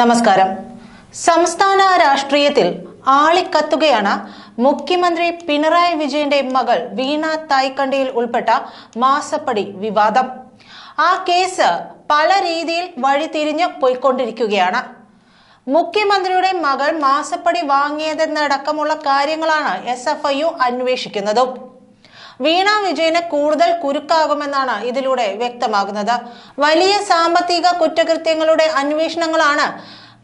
നമസ്കാരം സംസ്ഥാന രാഷ്ട്രീയത്തിൽ ആളിക്കത്തുകയാണ് മുഖ്യമന്ത്രി പിണറായി വിജയന്റെ മകൾ വീണ തായ്ക്കണ്ടിയിൽ ഉൾപ്പെട്ട മാസപ്പടി വിവാദം ആ കേസ് പല രീതിയിൽ വഴിതിരിഞ്ഞ് പോയിക്കൊണ്ടിരിക്കുകയാണ് മുഖ്യമന്ത്രിയുടെ മകൾ മാസപ്പടി വാങ്ങിയതെന്നടക്കമുള്ള കാര്യങ്ങളാണ് എസ് എഫ് ഐ യു അന്വേഷിക്കുന്നതും വീണ വിജയന് കൂടുതൽ കുരുക്കാകുമെന്നാണ് ഇതിലൂടെ വ്യക്തമാകുന്നത് വലിയ സാമ്പത്തിക കുറ്റകൃത്യങ്ങളുടെ അന്വേഷണങ്ങളാണ്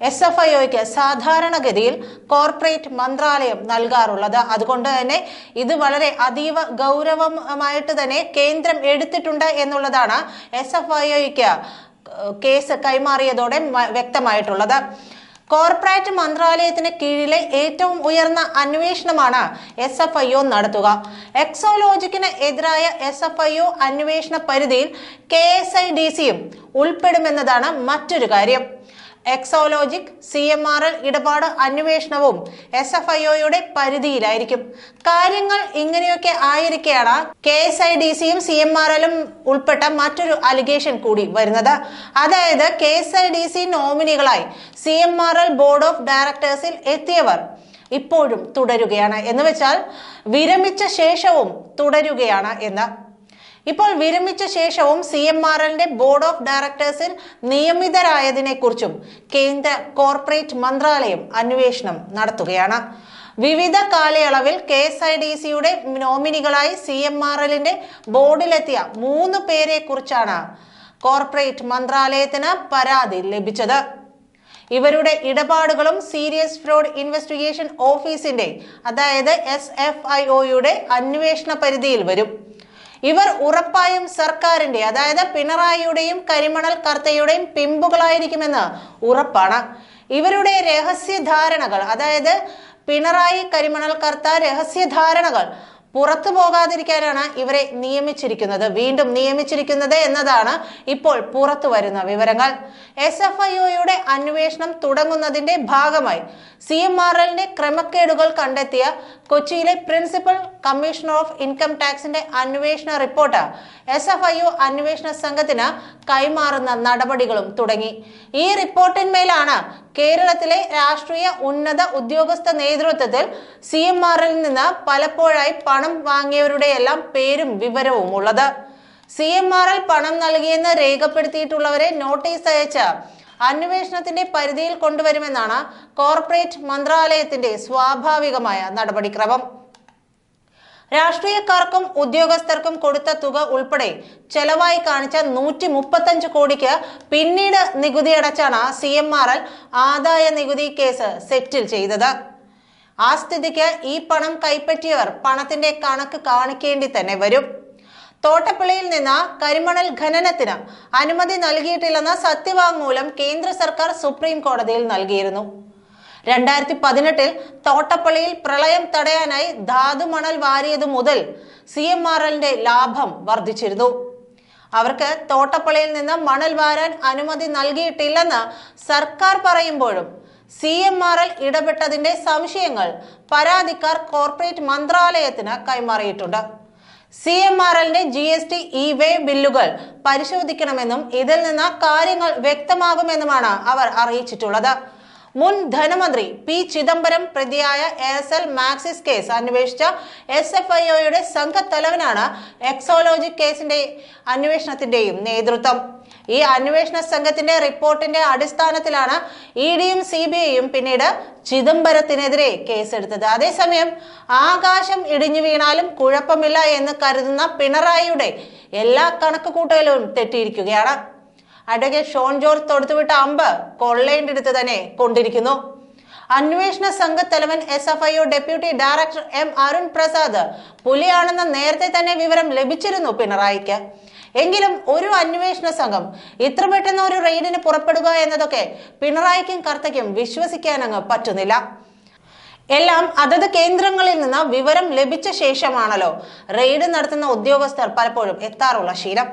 എസ് എഫ് ഐഒക്ക് സാധാരണഗതിയിൽ കോർപ്പറേറ്റ് മന്ത്രാലയം നൽകാറുള്ളത് അതുകൊണ്ട് തന്നെ ഇത് വളരെ അതീവ ഗൗരവമായിട്ട് തന്നെ കേന്ദ്രം എടുത്തിട്ടുണ്ട് എന്നുള്ളതാണ് എസ് എഫ് ഐഒക്ക് കേസ് കൈമാറിയതോടെ വ്യക്തമായിട്ടുള്ളത് കോർപ്പറേറ്റ് മന്ത്രാലയത്തിന് കീഴിലെ ഏറ്റവും ഉയർന്ന അന്വേഷണമാണ് എസ് എഫ് ഐ ഒ നടത്തുക എക്സോലോജിക്കിന് എതിരായ എസ് എഫ് ഐ ഒ അന്വേഷണ പരിധിയിൽ കെ എസ് ഐ ഡി സിയും ഉൾപ്പെടുമെന്നതാണ് മറ്റൊരു കാര്യം Exalogic C M R L ഇടപാട് അന്വേഷണവും എസ് എഫ് ഐ ഒയുടെ പരിധിയിലായിരിക്കും കാര്യങ്ങൾ ഇങ്ങനെയൊക്കെ ആയിരിക്കെയാണ് കെ എസ് ഐ ഡി സിയും സി എം ആർ എല്ലും ഉൾപ്പെട്ട മറ്റൊരു അലിഗേഷൻ കൂടി വരുന്നത് അതായത് K S I D C നോമിനികളായി C M R L board of ഡയറക്ടേഴ്സിൽ എത്തിയവർ ഇപ്പോഴും തുടരുകയാണ് എന്ന് വെച്ചാൽ വിരമിച്ച ശേഷവും തുടരുകയാണ് എന്ന് ഇപ്പോൾ വിരമിച്ച ശേഷവും സി എം ആർ എല്ലിന്റെ ബോർഡ് ഓഫ് ഡയറക്ടേഴ്സിൽ കുറിച്ചും കേന്ദ്ര കോർപ്പറേറ്റ് മന്ത്രാലയം അന്വേഷണം നടത്തുകയാണ് വിവിധ കാലയളവിൽ കെ എസ് ഐ ഡി സിയുടെ നോമിനികളായി സി എം ആർ എല്ലിന്റെ ബോർഡിലെത്തിയ മൂന്ന് പേരെ കുറിച്ചാണ് കോർപ്പറേറ്റ് മന്ത്രാലയത്തിന് പരാതി ലഭിച്ചത് ഇവരുടെ ഇടപാടുകളും സീരിയസ് ഫ്രോഡ് ഇൻവെസ്റ്റിഗേഷൻ ഓഫീസിന്റെ അതായത് എസ് എഫ് ഐ ഒയുടെ അന്വേഷണ പരിധിയിൽ വരും ഇവർ ഉറപ്പായും സർക്കാരിന്റെ അതായത് പിണറായിയുടെയും കരിമണൽ കർത്തയുടെയും പിമ്പുകളായിരിക്കുമെന്ന് ഉറപ്പാണ് ഇവരുടെ രഹസ്യധാരണകൾ അതായത് പിണറായി കരിമണൽ കർത്ത രഹസ്യധാരണകൾ പുറത്തു പോകാതിരിക്കാനാണ് ഇവരെ നിയമിച്ചിരിക്കുന്നത് വീണ്ടും നിയമിച്ചിരിക്കുന്നത് എന്നതാണ് ഇപ്പോൾ പുറത്തു വരുന്ന വിവരങ്ങൾ എസ് എഫ് ഐ ഒയുടെ അന്വേഷണം തുടങ്ങുന്നതിന്റെ ഭാഗമായി സി എം ആർ എല്ലിന്റെ ക്രമക്കേടുകൾ കണ്ടെത്തിയ കൊച്ചിയിലെ പ്രിൻസിപ്പൽ കമ്മീഷണർ ഓഫ് ഇൻകം ടാക്സിന്റെ അന്വേഷണ report S F I O അന്വേഷണ സംഘത്തിന് കൈമാറുന്ന നടപടികളും തുടങ്ങി ഈ റിപ്പോർട്ടിന്മേലാണ് കേരളത്തിലെ രാഷ്ട്രീയ ഉന്നത ഉദ്യോഗസ്ഥ നേതൃത്വത്തിൽ സി എം ആറിൽ നിന്ന് പലപ്പോഴായി പണം വാങ്ങിയവരുടെ എല്ലാം പേരും വിവരവും ഉള്ളത് സി എം ആറിൽ പണം നൽകിയെന്ന് രേഖപ്പെടുത്തിയിട്ടുള്ളവരെ നോട്ടീസ് അയച്ച അന്വേഷണത്തിന്റെ പരിധിയിൽ കൊണ്ടുവരുമെന്നാണ് കോർപ്പറേറ്റ് മന്ത്രാലയത്തിന്റെ സ്വാഭാവികമായ നടപടിക്രമം രാഷ്ട്രീയക്കാർക്കും ഉദ്യോഗസ്ഥർക്കും കൊടുത്ത തുക ഉൾപ്പെടെ ചെലവായി കാണിച്ച നൂറ്റി മുപ്പത്തഞ്ച് കോടിക്ക് പിന്നീട് നികുതി അടച്ചാണ് സി എം ആർ എൽ ആദായ നികുതി കേസ് സെറ്റിൽ ചെയ്തത് ആ സ്ഥിതിക്ക് ഈ പണം കൈപ്പറ്റിയവർ പണത്തിന്റെ കണക്ക് കാണിക്കേണ്ടി തന്നെ വരും തോട്ടപ്പള്ളിയിൽ നിന്ന് കരിമണൽ ഖനനത്തിന് അനുമതി നൽകിയിട്ടില്ലെന്ന് സത്യവാങ്മൂലം കേന്ദ്ര സർക്കാർ സുപ്രീം കോടതിയിൽ നൽകിയിരുന്നു രണ്ടായിരത്തി പതിനെട്ടിൽ തോട്ടപ്പള്ളിയിൽ പ്രളയം തടയാനായി ധാതുമണൽ വാരിയതു മുതൽ സി എം ആർ എല്ലിന്റെ ലാഭം വർദ്ധിച്ചിരുന്നു അവർക്ക് തോട്ടപ്പള്ളിയിൽ നിന്ന് മണൽ വാരാൻ അനുമതി നൽകിയിട്ടില്ലെന്ന് സർക്കാർ പറയുമ്പോഴും സി എം ആർ എൽ ഇടപെട്ടതിന്റെ സംശയങ്ങൾ പരാതിക്കാർ കോർപ്പറേറ്റ് മന്ത്രാലയത്തിന് കൈമാറിയിട്ടുണ്ട് സി എം ആർ എല്ലിന്റെ G S T E way ബില്ലുകൾ പരിശോധിക്കണമെന്നും ഇതിൽ നിന്ന് കാര്യങ്ങൾ വ്യക്തമാകുമെന്നുമാണ് അവർ അറിയിച്ചിട്ടുള്ളത് മുൻ ധനമന്ത്രി പി ചിദംബരം പ്രതിയായ എൽ മാക്സിസ് കേസ് അന്വേഷിച്ച എസ് എഫ് ഐ ഒയുടെ സംഘത്തലവനാണ് എക്സോലോജി കേസിന്റെ അന്വേഷണത്തിന്റെയും നേതൃത്വം ഈ അന്വേഷണ സംഘത്തിന്റെ റിപ്പോർട്ടിന്റെ അടിസ്ഥാനത്തിലാണ് ഇ ഡിയും സി ബി ഐയും പിന്നീട് ചിദംബരത്തിനെതിരെ കേസെടുത്തത് അതേസമയം ആകാശം ഇടിഞ്ഞു വീണാലും കുഴപ്പമില്ല എന്ന് കരുതുന്ന പിണറായിയുടെ എല്ലാ കണക്കുകൂട്ടലും തെറ്റിയിരിക്കുകയാണ് അടകെ ഷോൺ ജോർജ് തൊടുത്തുവിട്ട അമ്പ് കൊള്ളയുടെ അടുത്ത് തന്നെ കൊണ്ടിരിക്കുന്നു അന്വേഷണ തലവൻ S F I O deputy director M Arun Prasad പുലിയാണെന്ന് നേരത്തെ തന്നെ വിവരം ലഭിച്ചിരുന്നു പിണറായിക്ക് എങ്കിലും ഒരു അന്വേഷണ സംഘം ഇത്ര പെട്ടെന്ന് ഒരു റെയ്ഡിന് പുറപ്പെടുക എന്നതൊക്കെ പിണറായിക്കും കർത്തയ്ക്കും അങ്ങ് പറ്റുന്നില്ല എല്ലാം അതത് കേന്ദ്രങ്ങളിൽ നിന്ന് വിവരം ലഭിച്ച ശേഷമാണല്ലോ റെയ്ഡ് നടത്തുന്ന ഉദ്യോഗസ്ഥർ പലപ്പോഴും എത്താറുള്ള ശീലം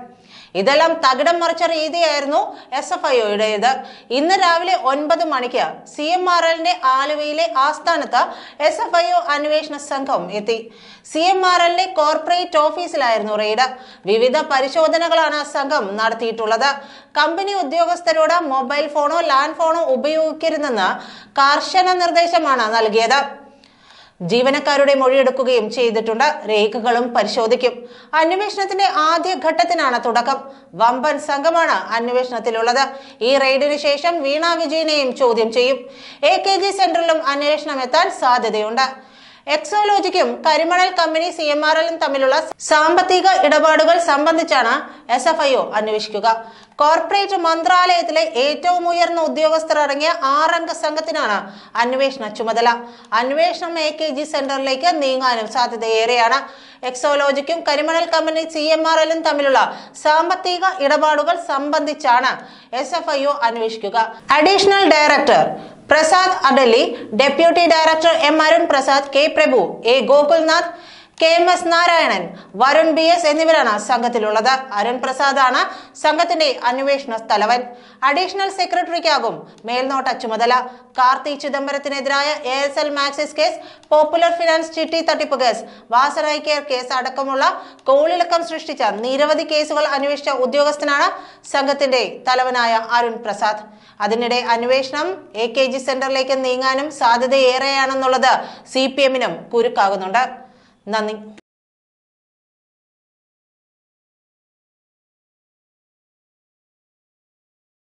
ഇതെല്ലാം തകിടം മറിച്ച രീതിയായിരുന്നു എസ് എഫ് ഒയുടേത് ഇന്ന് രാവിലെ ഒൻപത് മണിക്ക് സി എം ആർ എല്ലിന്റെ ആലുവയിലെ ആസ്ഥാനത്ത് എസ് എഫ് ഐ അന്വേഷണ സംഘം എത്തി സി എം ആർ എല്ലിന്റെ കോർപ്പറേറ്റ് ഓഫീസിലായിരുന്നു റെയ്ഡ് വിവിധ പരിശോധനകളാണ് സംഘം നടത്തിയിട്ടുള്ളത് കമ്പനി ഉദ്യോഗസ്ഥരോട് മൊബൈൽ ഫോണോ ലാൻഡ് ഫോണോ ഉപയോഗിക്കരുതെന്ന് കർശന നിർദ്ദേശമാണ് നൽകിയത് ജീവനക്കാരുടെ മൊഴിയെടുക്കുകയും ചെയ്തിട്ടുണ്ട് രേഖകളും പരിശോധിക്കും അന്വേഷണത്തിന്റെ ആദ്യ ഘട്ടത്തിനാണ് തുടക്കം വമ്പൻ സംഘമാണ് അന്വേഷണത്തിലുള്ളത് ഈ റെയ്ഡിന് ശേഷം വീണ വിജയനെയും ചോദ്യം ചെയ്യും എ കെ ജി സെന്ററിലും അന്വേഷണം എത്താൻ സാധ്യതയുണ്ട് എക്സോലോജിക്കും കരിമണൽ കമ്പനി സി എം ആർ എല്ലും തമ്മിലുള്ള സാമ്പത്തിക ഇടപാടുകൾ സംബന്ധിച്ചാണ് എസ് എഫ് ഐ ഒ അന്വേഷിക്കുക കോർപ്പറേറ്റ് മന്ത്രാലയത്തിലെ ഏറ്റവും ഉയർന്ന ഉദ്യോഗസ്ഥർ അടങ്ങിയ ആറംഗ സംഘത്തിനാണ് അന്വേഷണ ചുമതല അന്വേഷണം എ കെ ജി സെന്ററിലേക്ക് നീങ്ങാനും സാധ്യതയേറെയാണ് എക്സോലോജിക്കും കരിമണൽ കമ്പനി സി എം ആർ എല്ലും തമ്മിലുള്ള സാമ്പത്തിക ഇടപാടുകൾ സംബന്ധിച്ചാണ് എസ് എഫ് ഐ ഒ അന്വേഷിക്കുക additional director Prasad Adali deputy director M Arun Prasad K Prabhu A Gokulnath K M S Narayanan Varun B S എന്നിവരാണ് സംഘത്തിലുള്ളത് അരുൺ പ്രസാദാണ് സംഘത്തിന്റെ അന്വേഷണ തലവൻ അഡീഷണൽ സെക്രട്ടറിക്കാകും മേൽനോട്ട ചുമതല കാർത്തി ചിദംബരത്തിനെതിരായ A S L Maxis case popular finance ചിട്ടി തട്ടിപ്പ് കേസ് വാസറായി കെയർ കേസ് അടക്കമുള്ള കോളിളക്കം സൃഷ്ടിച്ച നിരവധി കേസുകൾ അന്വേഷിച്ച ഉദ്യോഗസ്ഥനാണ് സംഘത്തിന്റെ തലവനായ അരുൺ പ്രസാദ് അതിനിടെ അന്വേഷണം എ കെ ജി സെന്ററിലേക്ക് നീങ്ങാനും സാധ്യതയേറെയാണെന്നുള്ളത് സി പി എമ്മിനും കുരുക്കാകുന്നുണ്ട് നന്ദി